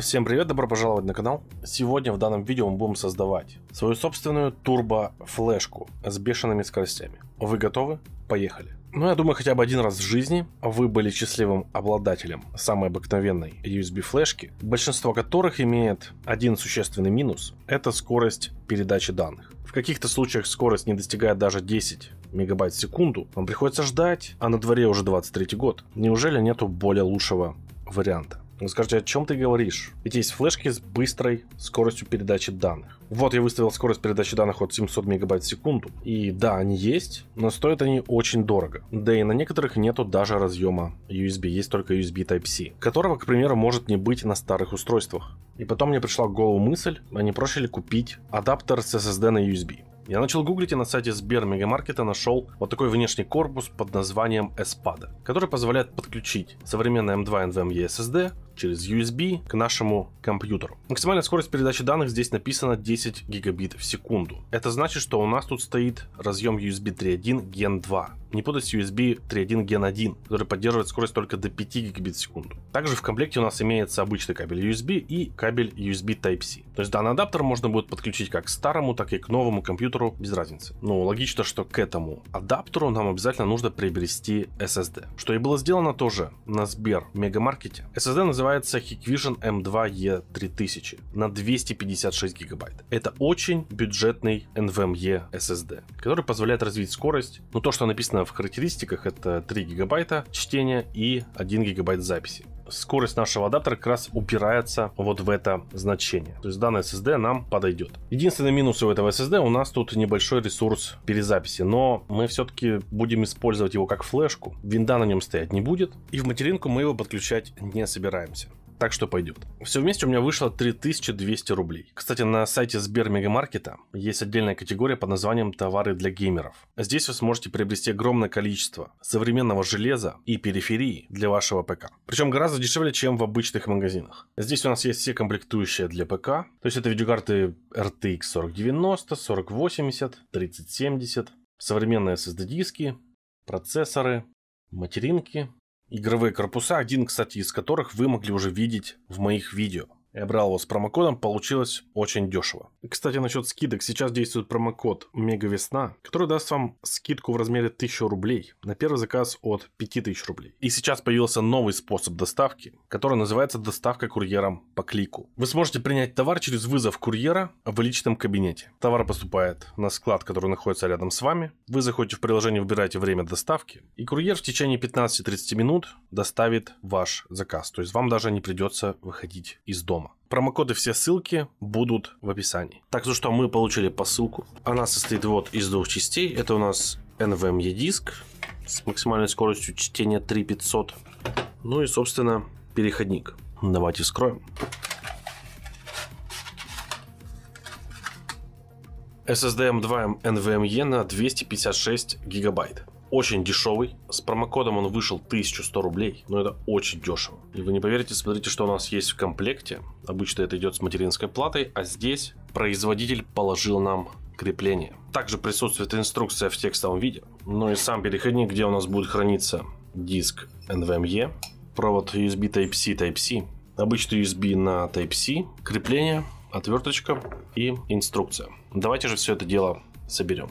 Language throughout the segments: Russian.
Всем привет, добро пожаловать на канал. Сегодня в данном видео мы будем создавать свою собственную турбо-флешку с бешеными скоростями. Вы готовы? Поехали. Ну, я думаю, хотя бы один раз в жизни вы были счастливым обладателем самой обыкновенной USB-флешки, большинство которых имеет один существенный минус – это скорость передачи данных. В каких-то случаях скорость не достигает даже 10 мегабайт в секунду. Вам приходится ждать, а на дворе уже 23 год. Неужели нету более лучшего варианта? Ну, скажите, о чем ты говоришь? Ведь есть флешки с быстрой скоростью передачи данных. Вот я выставил скорость передачи данных от 700 мегабайт в секунду. И да, они есть, но стоят они очень дорого. Да и на некоторых нету даже разъема USB, есть только USB Type-C, которого, к примеру, может не быть на старых устройствах. И потом мне пришла в голову мысль, а не проще ли купить адаптер с SSD на USB. Я начал гуглить и на сайте Сбер Мегамаркета нашел вот такой внешний корпус под названием S-Pad, который позволяет подключить современный M2 эм NVMe SSD через USB к нашему компьютеру. Максимальная скорость передачи данных здесь написана 10 гигабит в секунду. Это значит, что у нас тут стоит разъем USB 3.1 Gen 2 не путать с USB 3.1 Gen 1, который поддерживает скорость только до 5 гигабит в секунду. Также в комплекте у нас имеется обычный кабель USB и кабель USB Type-C. То есть данный адаптер можно будет подключить как к старому, так и к новому компьютеру, без разницы. Ну, логично, что к этому адаптеру нам обязательно нужно приобрести SSD. Что и было сделано тоже на Сбер Мегамаркете. SSD называется называется Hikvision M2E3000 на 256 гигабайт. Это очень бюджетный NVMe SSD, который позволяет развить скорость. Но ну, то, что написано в характеристиках, это 3 гигабайта чтения и 1 гигабайт записи скорость нашего адаптера как раз упирается вот в это значение. То есть данный SSD нам подойдет. Единственный минус у этого SSD у нас тут небольшой ресурс перезаписи, но мы все-таки будем использовать его как флешку. Винда на нем стоять не будет, и в материнку мы его подключать не собираемся так что пойдет. Все вместе у меня вышло 3200 рублей. Кстати, на сайте Сбер Мегамаркета есть отдельная категория под названием «Товары для геймеров». Здесь вы сможете приобрести огромное количество современного железа и периферии для вашего ПК. Причем гораздо дешевле, чем в обычных магазинах. Здесь у нас есть все комплектующие для ПК. То есть это видеокарты RTX 4090, 4080, 3070, современные SSD-диски, процессоры, материнки, игровые корпуса, один, кстати, из которых вы могли уже видеть в моих видео. Я брал его с промокодом, получилось очень дешево. Кстати, насчет скидок. Сейчас действует промокод МегаВесна, который даст вам скидку в размере 1000 рублей на первый заказ от 5000 рублей. И сейчас появился новый способ доставки, который называется доставка курьером по клику. Вы сможете принять товар через вызов курьера в личном кабинете. Товар поступает на склад, который находится рядом с вами. Вы заходите в приложение, выбираете время доставки, и курьер в течение 15-30 минут доставит ваш заказ. То есть вам даже не придется выходить из дома. Промокоды все ссылки будут в описании. Так, ну что, мы получили посылку. Она состоит вот из двух частей. Это у нас NVMe диск с максимальной скоростью чтения 3500. Ну и, собственно, переходник. Давайте вскроем. SSD m 2 NVMe на 256 гигабайт очень дешевый. С промокодом он вышел 1100 рублей, но это очень дешево. И вы не поверите, смотрите, что у нас есть в комплекте. Обычно это идет с материнской платой, а здесь производитель положил нам крепление. Также присутствует инструкция в текстовом виде. Ну и сам переходник, где у нас будет храниться диск NVMe, провод USB Type-C Type-C, обычный USB на Type-C, крепление, отверточка и инструкция. Давайте же все это дело соберем.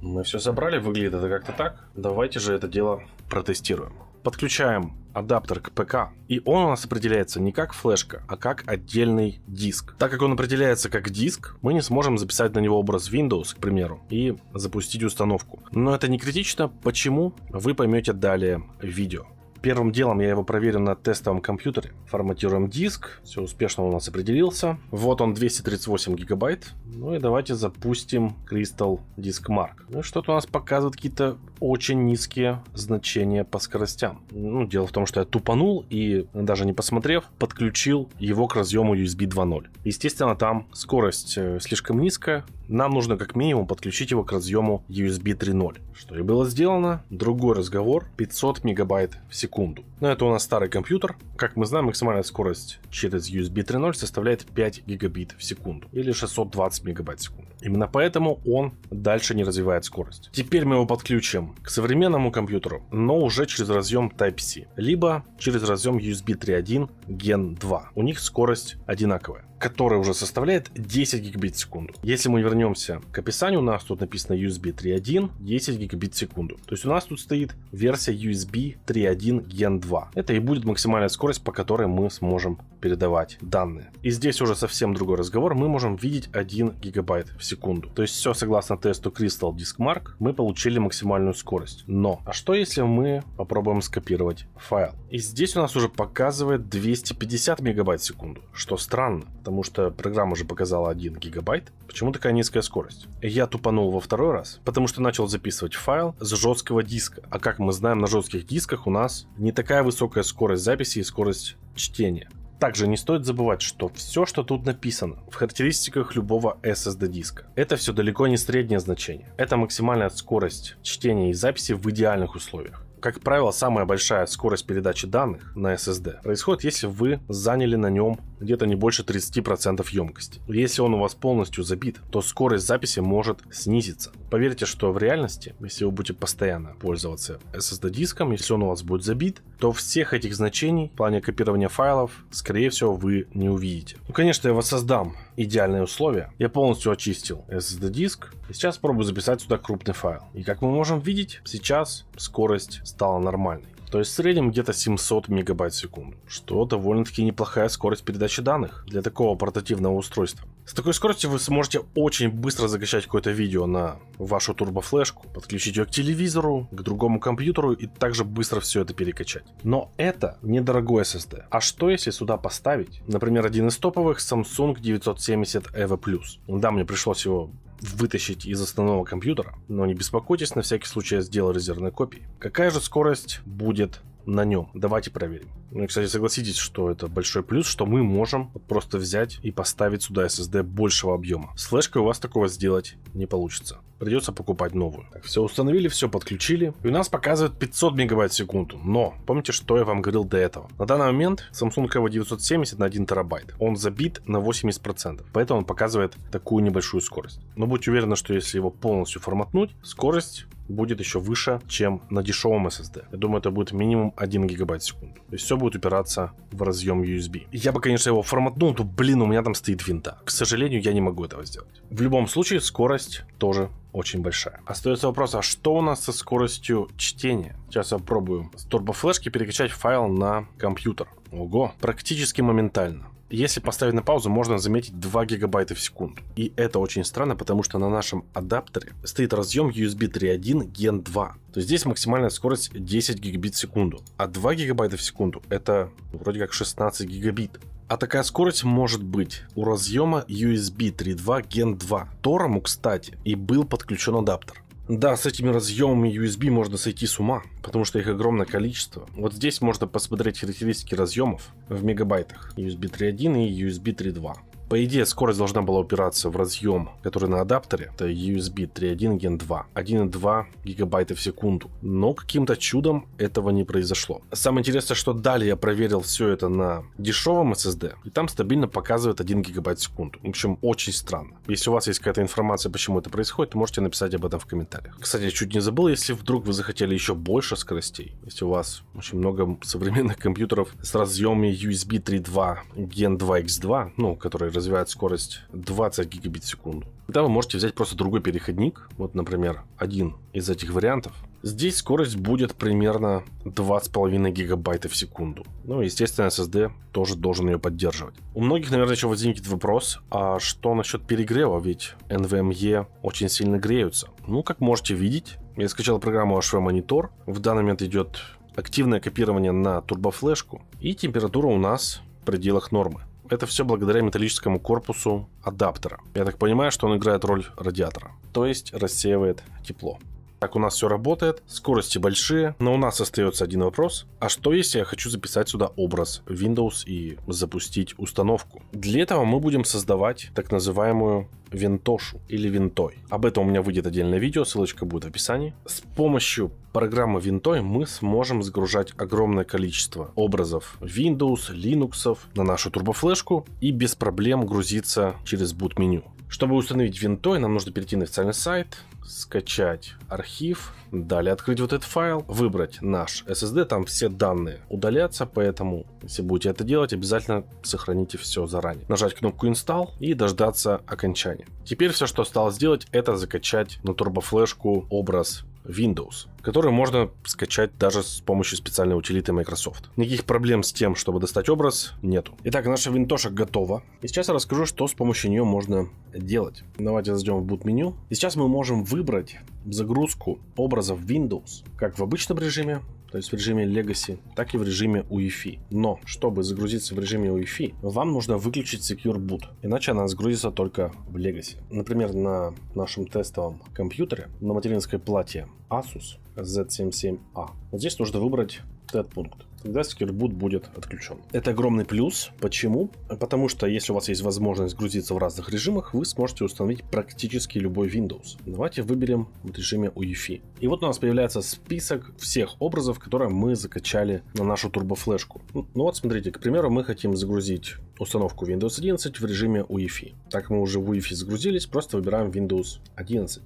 Мы все собрали, выглядит это как-то так. Давайте же это дело протестируем. Подключаем адаптер к ПК, и он у нас определяется не как флешка, а как отдельный диск. Так как он определяется как диск, мы не сможем записать на него образ Windows, к примеру, и запустить установку. Но это не критично. Почему? Вы поймете далее в видео. Первым делом я его проверю на тестовом компьютере. Форматируем диск. Все успешно у нас определился. Вот он 238 гигабайт. Ну и давайте запустим Crystal Disk Mark. Ну что-то у нас показывает какие-то очень низкие значения по скоростям. Ну, дело в том, что я тупанул и, даже не посмотрев, подключил его к разъему USB 2.0. Естественно, там скорость э, слишком низкая. Нам нужно как минимум подключить его к разъему USB 3.0. Что и было сделано. Другой разговор. 500 мегабайт в секунду. Но это у нас старый компьютер. Как мы знаем, максимальная скорость через USB 3.0 составляет 5 гигабит в секунду. Или 620 мегабайт в секунду. Именно поэтому он дальше не развивает скорость. Теперь мы его подключим к современному компьютеру, но уже через разъем Type-C, либо через разъем USB 3.1 Gen 2. У них скорость одинаковая которая уже составляет 10 гигабит в секунду. Если мы вернемся к описанию, у нас тут написано USB 3.1 10 гигабит в секунду. То есть у нас тут стоит версия USB 3.1 Gen 2. Это и будет максимальная скорость, по которой мы сможем передавать данные. И здесь уже совсем другой разговор. Мы можем видеть 1 гигабайт в секунду. То есть все согласно тесту Crystal Disk Mark мы получили максимальную скорость. Но, а что если мы попробуем скопировать файл? И здесь у нас уже показывает 250 мегабайт в секунду, что странно потому что программа уже показала 1 гигабайт. Почему такая низкая скорость? Я тупанул во второй раз, потому что начал записывать файл с жесткого диска. А как мы знаем, на жестких дисках у нас не такая высокая скорость записи и скорость чтения. Также не стоит забывать, что все, что тут написано в характеристиках любого SSD диска, это все далеко не среднее значение. Это максимальная скорость чтения и записи в идеальных условиях. Как правило, самая большая скорость передачи данных на SSD происходит, если вы заняли на нем где-то не больше 30% емкости. Если он у вас полностью забит, то скорость записи может снизиться. Поверьте, что в реальности, если вы будете постоянно пользоваться SSD диском, если он у вас будет забит, то всех этих значений в плане копирования файлов, скорее всего, вы не увидите. Ну, конечно, я воссоздам идеальные условия. Я полностью очистил SSD диск. И сейчас пробую записать сюда крупный файл. И как мы можем видеть, сейчас скорость стала нормальной. То есть в среднем где-то 700 мегабайт в секунду, что довольно-таки неплохая скорость передачи данных для такого портативного устройства. С такой скоростью вы сможете очень быстро закачать какое-то видео на вашу турбофлешку, подключить ее к телевизору, к другому компьютеру и также быстро все это перекачать. Но это недорогой SSD. А что если сюда поставить, например, один из топовых Samsung 970 EVO+. Да, мне пришлось его вытащить из основного компьютера, но не беспокойтесь, на всякий случай я сделал резервные копии. Какая же скорость будет на нем. Давайте проверим. Ну и, кстати, согласитесь, что это большой плюс, что мы можем просто взять и поставить сюда SSD большего объема. С флешкой у вас такого сделать не получится. Придется покупать новую. Так, все установили, все подключили. И у нас показывает 500 мегабайт в секунду. Но, помните, что я вам говорил до этого? На данный момент Samsung KV970 на 1 терабайт. Он забит на 80%. Поэтому он показывает такую небольшую скорость. Но будьте уверены, что если его полностью форматнуть, скорость будет еще выше, чем на дешевом SSD. Я думаю, это будет минимум 1 гигабайт в секунду. То есть все будет упираться в разъем USB. Я бы, конечно, его форматнул, но блин, у меня там стоит винта. К сожалению, я не могу этого сделать. В любом случае, скорость тоже очень большая. Остается вопрос, а что у нас со скоростью чтения? Сейчас я пробую с турбофлешки перекачать файл на компьютер. Ого, практически моментально. Если поставить на паузу, можно заметить 2 гигабайта в секунду. И это очень странно, потому что на нашем адаптере стоит разъем USB 3.1 Gen 2. То здесь максимальная скорость 10 гигабит в секунду. А 2 гигабайта в секунду это вроде как 16 гигабит. А такая скорость может быть у разъема USB 3.2 Gen 2. Торому, кстати, и был подключен адаптер. Да, с этими разъемами USB можно сойти с ума, потому что их огромное количество. Вот здесь можно посмотреть характеристики разъемов в мегабайтах. USB 3.1 и USB 3.2. По идее, скорость должна была упираться в разъем, который на адаптере. Это USB 3.1 Gen 2. 1,2 гигабайта в секунду. Но каким-то чудом этого не произошло. Самое интересное, что далее я проверил все это на дешевом SSD, и там стабильно показывает 1 гигабайт в секунду. В общем, очень странно. Если у вас есть какая-то информация, почему это происходит, то можете написать об этом в комментариях. Кстати, я чуть не забыл, если вдруг вы захотели еще больше скоростей, если у вас очень много современных компьютеров с разъемами USB 3.2 Gen 2X2, ну, которые развивает скорость 20 гигабит в секунду. Тогда вы можете взять просто другой переходник, вот, например, один из этих вариантов. Здесь скорость будет примерно 2,5 гигабайта в секунду. Ну, естественно, SSD тоже должен ее поддерживать. У многих, наверное, еще возникнет вопрос, а что насчет перегрева? Ведь NVMe очень сильно греются. Ну, как можете видеть, я скачал программу HV Monitor. В данный момент идет активное копирование на турбофлешку. И температура у нас в пределах нормы. Это все благодаря металлическому корпусу адаптера. Я так понимаю, что он играет роль радиатора, то есть рассеивает тепло. Так у нас все работает, скорости большие, но у нас остается один вопрос. А что если я хочу записать сюда образ Windows и запустить установку? Для этого мы будем создавать так называемую винтошу или винтой. Об этом у меня выйдет отдельное видео, ссылочка будет в описании. С помощью программы винтой мы сможем загружать огромное количество образов Windows, Linux на нашу турбофлешку и без проблем грузиться через boot-меню. Чтобы установить винтой, нам нужно перейти на официальный сайт, скачать архив, далее открыть вот этот файл, выбрать наш SSD, там все данные удалятся, поэтому если будете это делать, обязательно сохраните все заранее. Нажать кнопку Install и дождаться окончания. Теперь все, что осталось сделать, это закачать на турбофлешку образ Windows который можно скачать даже с помощью специальной утилиты Microsoft. Никаких проблем с тем, чтобы достать образ, нету. Итак, наша винтошка готова. И сейчас я расскажу, что с помощью нее можно делать. Давайте зайдем в boot меню. И сейчас мы можем выбрать загрузку образа в Windows, как в обычном режиме, то есть в режиме Legacy, так и в режиме UEFI. Но, чтобы загрузиться в режиме UEFI, вам нужно выключить Secure Boot, иначе она загрузится только в Legacy. Например, на нашем тестовом компьютере на материнской плате Asus Z77A. Вот здесь нужно выбрать этот пункт. Тогда секербут будет отключен. Это огромный плюс. Почему? Потому что если у вас есть возможность грузиться в разных режимах, вы сможете установить практически любой Windows. Давайте выберем в режиме UEFI. И вот у нас появляется список всех образов, которые мы закачали на нашу турбофлешку. Ну вот смотрите, к примеру, мы хотим загрузить установку Windows 11 в режиме UEFI. Так мы уже в UEFI загрузились, просто выбираем Windows 11.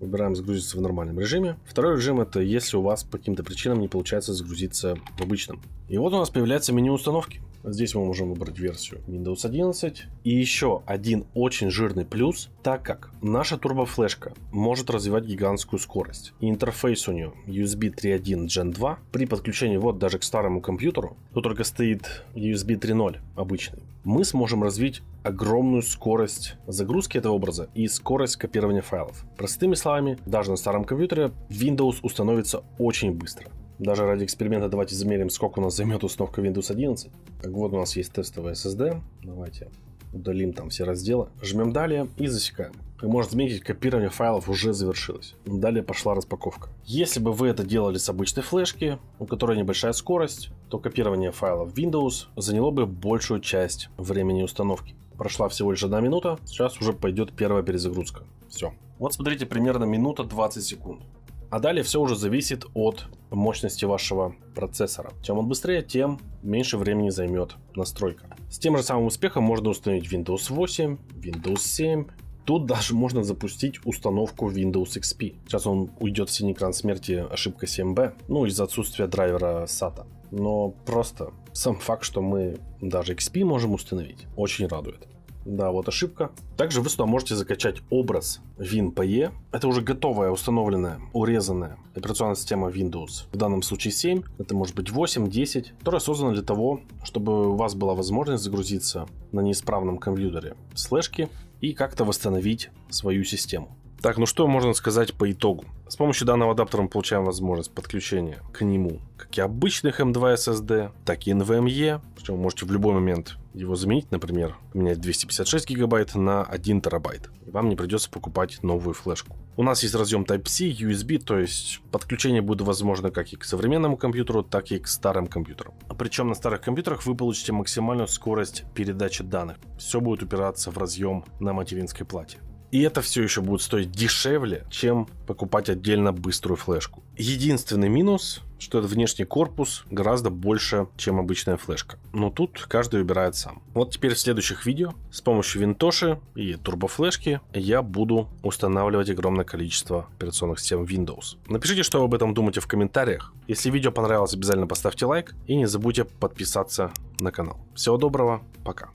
Выбираем загрузиться в нормальном режиме. Второй режим это если у вас по каким-то причинам не получается загрузиться в обычном. И вот у нас появляется меню установки. Здесь мы можем выбрать версию Windows 11. И еще один очень жирный плюс, так как наша турбофлешка может развивать гигантскую скорость. И интерфейс у нее USB 3.1 Gen 2. При подключении вот даже к старому компьютеру, тут только стоит USB 3.0 обычный мы сможем развить огромную скорость загрузки этого образа и скорость копирования файлов. Простыми словами, даже на старом компьютере Windows установится очень быстро. Даже ради эксперимента давайте замерим, сколько у нас займет установка Windows 11. Так вот у нас есть тестовая SSD. Давайте удалим там все разделы. Жмем далее и засекаем. Как можно заметить, копирование файлов уже завершилось. Далее пошла распаковка. Если бы вы это делали с обычной флешки, у которой небольшая скорость, то копирование файлов Windows заняло бы большую часть времени установки. Прошла всего лишь одна минута, сейчас уже пойдет первая перезагрузка. Все. Вот смотрите, примерно минута 20 секунд. А далее все уже зависит от мощности вашего процессора. Чем он быстрее, тем меньше времени займет настройка. С тем же самым успехом можно установить Windows 8, Windows 7, Тут даже можно запустить установку Windows XP. Сейчас он уйдет в синий экран смерти ошибка 7B, ну из-за отсутствия драйвера SATA. Но просто сам факт, что мы даже XP можем установить, очень радует. Да, вот ошибка. Также вы сюда можете закачать образ WinPE. Это уже готовая, установленная, урезанная операционная система Windows. В данном случае 7, это может быть 8, 10, которая создана для того, чтобы у вас была возможность загрузиться на неисправном компьютере в слэшки и как-то восстановить свою систему. Так, ну что можно сказать по итогу? С помощью данного адаптера мы получаем возможность подключения к нему как и обычных M2 эм SSD, так и NVMe. Эм причем вы можете в любой момент его заменить, например, поменять 256 гигабайт на 1 терабайт. И вам не придется покупать новую флешку. У нас есть разъем Type-C, USB, то есть подключение будет возможно как и к современному компьютеру, так и к старым компьютерам. А причем на старых компьютерах вы получите максимальную скорость передачи данных. Все будет упираться в разъем на материнской плате. И это все еще будет стоить дешевле, чем покупать отдельно быструю флешку. Единственный минус, что этот внешний корпус гораздо больше, чем обычная флешка. Но тут каждый выбирает сам. Вот теперь в следующих видео с помощью винтоши и турбофлешки я буду устанавливать огромное количество операционных систем Windows. Напишите, что вы об этом думаете в комментариях. Если видео понравилось, обязательно поставьте лайк и не забудьте подписаться на канал. Всего доброго, пока.